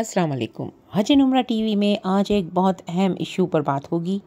अस्सलाम वालेकुम हज नुमरा टीवी में आज एक बहुत अहम इशू पर बात होगी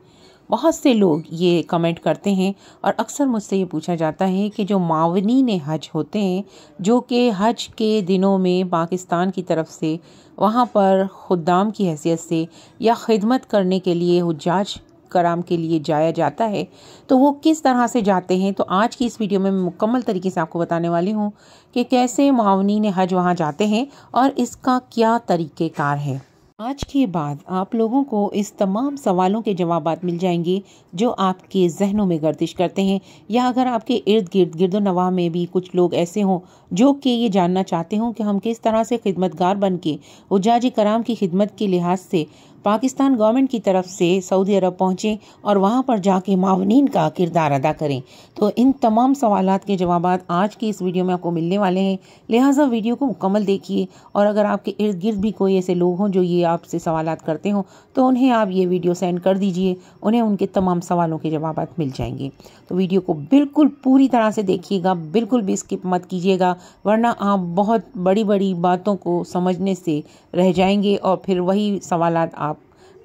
बहुत से लोग ये कमेंट करते हैं और अक्सर मुझसे ये पूछा जाता है कि जो मावनी ने हज होते हैं जो कि हज के दिनों में पाकिस्तान की तरफ से वहाँ पर खुदाम की हैसियत से या खिदमत करने के लिए हजाज कराम के लिए जाया जाता है तो वो किस तरह से जाते हैं तो आज की इस वीडियो में मैं मुकम्मल तरीके से आपको बताने वाली हूँ कि कैसे मावनी हज वहाँ जाते हैं और इसका क्या तरीक़ेकार है आज के बाद आप लोगों को इस तमाम सवालों के जवाब मिल जाएंगे जो आपके जहनों में गर्दिश करते हैं या अगर आपके इर्द गिर्द गिरदो नवाह में भी कुछ लोग ऐसे हों जो कि ये जानना चाहते हों कि हम किस तरह से खिदमतगार बन के उजाज कराम की खिदमत के लिहाज से पाकिस्तान गवर्नमेंट की तरफ से सऊदी अरब पहुँचें और वहाँ पर जाके मावनीन का किरदार अदा करें तो इन तमाम सवाल के जवाब आज की इस वीडियो में आपको मिलने वाले हैं लिहाजा वीडियो को मुकम्मल देखिए और अगर आपके इर्द गिर्द भी कोई ऐसे लोग हों जो ये आपसे सवाल करते हों तो उन्हें आप ये वीडियो सेंड कर दीजिए उन्हें उनके तमाम सवालों के जवाब मिल जाएंगे तो वीडियो को बिल्कुल पूरी तरह से देखिएगा बिल्कुल भी स्किप मत कीजिएगा वरना आप बहुत बड़ी बड़ी बातों को समझने से रह जाएंगे और फिर वही सवाल आप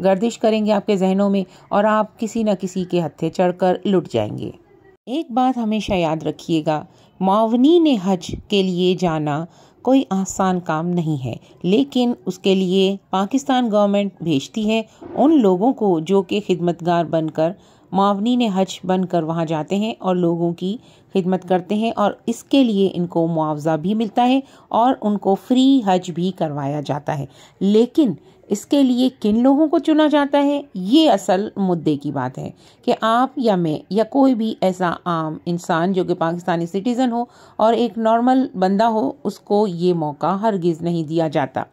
गर्दिश करेंगे आपके जहनों में और आप किसी न किसी के हत्थे चढ़कर लुट जाएंगे एक बात हमेशा याद रखिएगा मावनी ने हज के लिए जाना कोई आसान काम नहीं है लेकिन उसके लिए पाकिस्तान गवर्नमेंट भेजती है उन लोगों को जो कि खिदमतगार बनकर मावनी ने हज बनकर वहाँ जाते हैं और लोगों की खिदमत करते हैं और इसके लिए इनको मुआवजा भी मिलता है और उनको फ्री हज भी करवाया जाता है लेकिन इसके लिए किन लोगों को चुना जाता है ये असल मुद्दे की बात है कि आप या मैं या कोई भी ऐसा आम इंसान जो कि पाकिस्तानी सिटीज़न हो और एक नॉर्मल बंदा हो उसको ये मौका हरगिज़ नहीं दिया जाता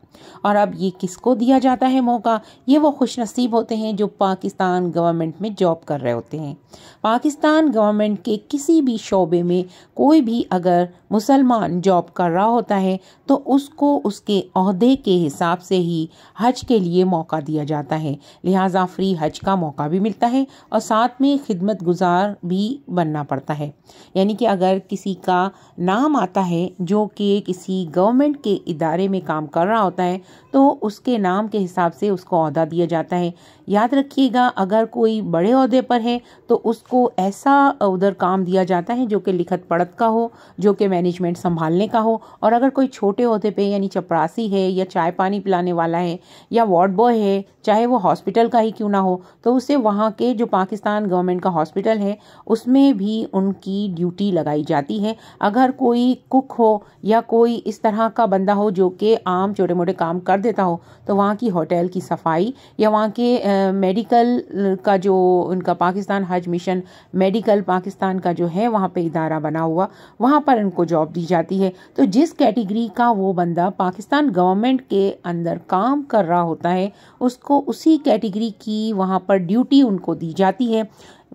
और अब ये किसको दिया जाता है मौका ये वो खुश नसीब होते हैं जो पाकिस्तान गवर्नमेंट में जॉब कर रहे होते हैं पाकिस्तान गवर्नमेंट के किसी भी शोबे में कोई भी अगर मुसलमान जॉब कर रहा होता है तो उसको उसके अहदे के हिसाब से ही हज के लिए मौका दिया जाता है लिहाजा फ्री हज का मौका भी मिलता है और साथ में खिदमत गुजार भी बनना पड़ता है यानी कि अगर किसी का नाम आता है जो कि किसी गवर्नमेंट के इदारे में काम कर रहा होता है है तो उसके नाम के हिसाब से उसको अहदा दिया जाता है याद रखिएगा अगर कोई बड़े अहदे पर है तो उसको ऐसा उधर काम दिया जाता है जो कि लिखत पढ़त का हो जो कि मैनेजमेंट संभालने का हो और अगर कोई छोटे अहदे पे यानी चपरासी है या चाय पानी पिलाने वाला है या वार्ड बॉय है चाहे वो हॉस्पिटल का ही क्यों ना हो तो उसे वहाँ के जो पाकिस्तान गवर्नमेंट का हॉस्पिटल है उसमें भी उनकी ड्यूटी लगाई जाती है अगर कोई कुक हो या कोई इस तरह का बंदा हो जो कि आम छोटे थोड़े काम कर देता हो तो वहाँ की होटल की सफाई या वहाँ के मेडिकल का जो उनका पाकिस्तान हज मिशन मेडिकल पाकिस्तान का जो है वहाँ पे इदारा बना हुआ वहाँ पर इनको जॉब दी जाती है तो जिस कैटेगरी का वो बंदा पाकिस्तान गवर्नमेंट के अंदर काम कर रहा होता है उसको उसी कैटेगरी की वहाँ पर ड्यूटी उनको दी जाती है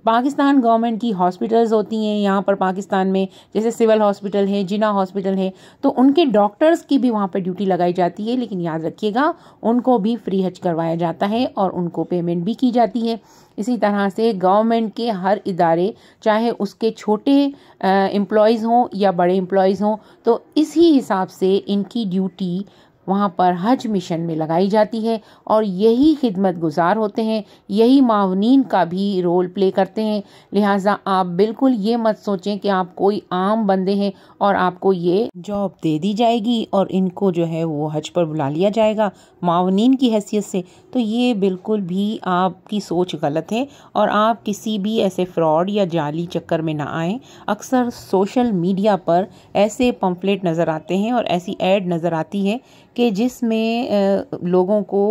पाकिस्तान गवर्नमेंट की हॉस्पिटल्स होती हैं यहाँ पर पाकिस्तान में जैसे सिविल हॉस्पिटल है जिना हॉस्पिटल है तो उनके डॉक्टर्स की भी वहाँ पर ड्यूटी लगाई जाती है लेकिन याद रखिएगा उनको भी फ्री हज करवाया जाता है और उनको पेमेंट भी की जाती है इसी तरह से गवर्नमेंट के हर इदारे चाहे उसके छोटे एम्प्लॉयज़ हों या बड़े एम्प्लॉयज़ हों तो इसी हिसाब से इनकी ड्यूटी वहाँ पर हज मिशन में लगाई जाती है और यही खिदमत गुजार होते हैं यही मावनीन का भी रोल प्ले करते हैं लिहाजा आप बिल्कुल ये मत सोचें कि आप कोई आम बंदे हैं और आपको ये जॉब दे दी जाएगी और इनको जो है वो हज पर बुला लिया जाएगा मावनीन की हैसियत से तो ये बिल्कुल भी आपकी सोच गलत है और आप किसी भी ऐसे फ्रॉड या जाली चक्कर में ना आएँ अक्सर सोशल मीडिया पर ऐसे पम्फलेट नज़र आते हैं और ऐसी एड नज़र आती है कि जिसमें लोगों को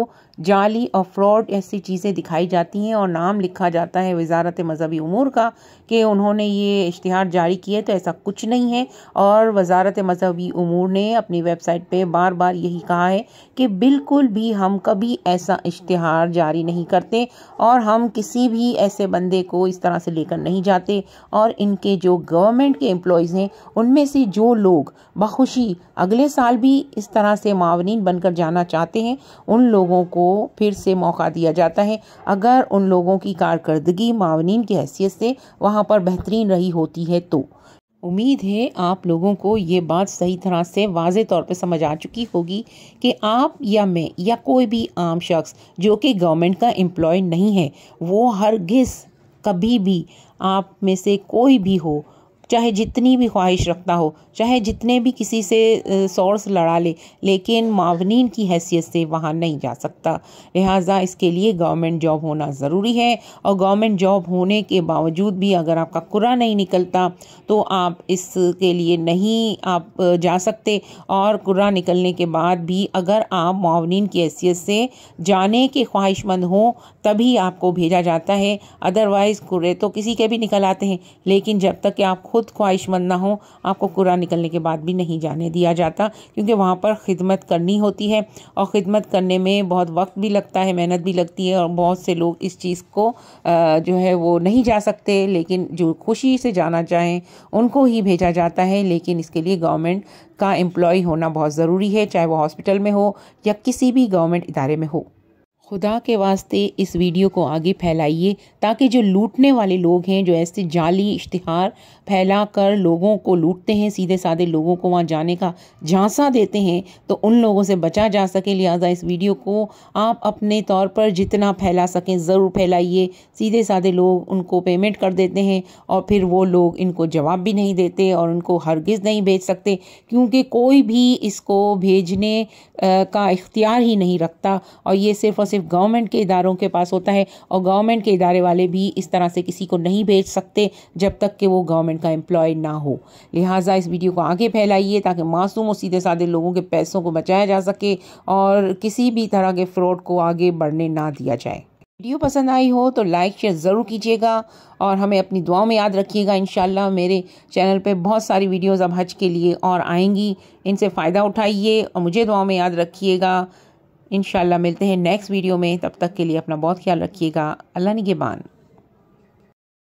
जाली और फ्रॉड ऐसी चीज़ें दिखाई जाती हैं और नाम लिखा जाता है वजारत मजहबी उमूर का कि उन्होंने ये इश्तहार जारी किए तो ऐसा कुछ नहीं है और वजारत मजहबी उमूर ने अपनी वेबसाइट पे बार बार यही कहा है कि बिल्कुल भी हम कभी ऐसा इश्तहार जारी नहीं करते और हम किसी भी ऐसे बंदे को इस तरह से लेकर नहीं जाते और इनके जो गवर्नमेंट के एम्प्लॉयज़ हैं उनमें से जो लोग बखुशी अगले साल भी इस तरह से मावनीन बनकर जाना चाहते हैं उन लोगों को फिर से मौका दिया जाता है अगर उन लोगों की कारकर्दगी मावनीन की हैसियत से वहाँ पर बेहतरीन रही होती है तो उम्मीद है आप लोगों को ये बात सही तरह से वाज तौर पर समझ आ चुकी होगी कि आप या मैं या कोई भी आम शख्स जो कि गवर्नमेंट का एम्प्लॉय नहीं है वो हर घिस कभी भी आप में से कोई भी हो चाहे जितनी भी ख्वाहिश रखता हो चाहे जितने भी किसी से सोर्स लड़ा ले लेकिन मावनीन की हैसियत से वहाँ नहीं जा सकता लिहाजा इसके लिए गवर्नमेंट जॉब होना ज़रूरी है और गवर्नमेंट जॉब होने के बावजूद भी अगर आपका कुरा नहीं निकलता तो आप इसके लिए नहीं आप जा सकते और कुरा निकलने के बाद भी अगर आप मावनीन की हैसियत से जाने के ख्वाहिशमंद हों तभी आपको भेजा जाता है अदरवाइज़ कुरे तो किसी के भी निकल आते हैं लेकिन जब तक कि आप खुद खुद ख्वाहिशमंद ना हो आपको कुरा निकलने के बाद भी नहीं जाने दिया जाता क्योंकि वहाँ पर खिदमत करनी होती है और ख़िदमत करने में बहुत वक्त भी लगता है मेहनत भी लगती है और बहुत से लोग इस चीज़ को जो है वो नहीं जा सकते लेकिन जो खुशी से जाना चाहें उनको ही भेजा जाता है लेकिन इसके लिए गवर्नमेंट का एम्प्लॉय होना बहुत ज़रूरी है चाहे वो हॉस्पिटल में हो या किसी भी गवर्नमेंट इदारे में हो खुदा के वास्ते इस वीडियो को आगे फैलाइए ताकि जो लूटने वाले लोग हैं जो ऐसे जाली इश्तहार फैला कर लोगों को लूटते हैं सीधे साधे लोगों को वहाँ जाने का झांसा देते हैं तो उन लोगों से बचा जा सके लिहाजा इस वीडियो को आप अपने तौर पर जितना फैला सकें ज़रूर फैलाइए सीधे साधे लोग उनको पेमेंट कर देते हैं और फिर वो लोग इनको जवाब भी नहीं देते और उनको हरगिज़ नहीं भेज सकते क्योंकि कोई भी इसको भेजने का इख्तियार ही नहीं रखता और ये सिर्फ़ और सिर्फ सिर्फ गवर्नमेंट के इदारों के पास होता है और गवर्नमेंट के इदारे वाले भी इस तरह से किसी को नहीं भेज सकते जब तक कि वो गवर्नमेंट का एम्प्लॉय ना हो लिहाजा इस वीडियो को आगे फैलाइए ताकि मासूम और सीधे साधे लोगों के पैसों को बचाया जा सके और किसी भी तरह के फ्रॉड को आगे बढ़ने ना दिया जाए वीडियो पसंद आई हो तो लाइक शेयर ज़रूर कीजिएगा और हमें अपनी दुआओं में याद रखिएगा इन मेरे चैनल पे बहुत सारी वीडियोस अब हज के लिए और आएंगी इनसे फ़ायदा उठाइए और मुझे दुआओं में याद रखिएगा इन मिलते हैं नेक्स्ट वीडियो में तब तक के लिए अपना बहुत ख्याल रखिएगा अल्लाह निगेबान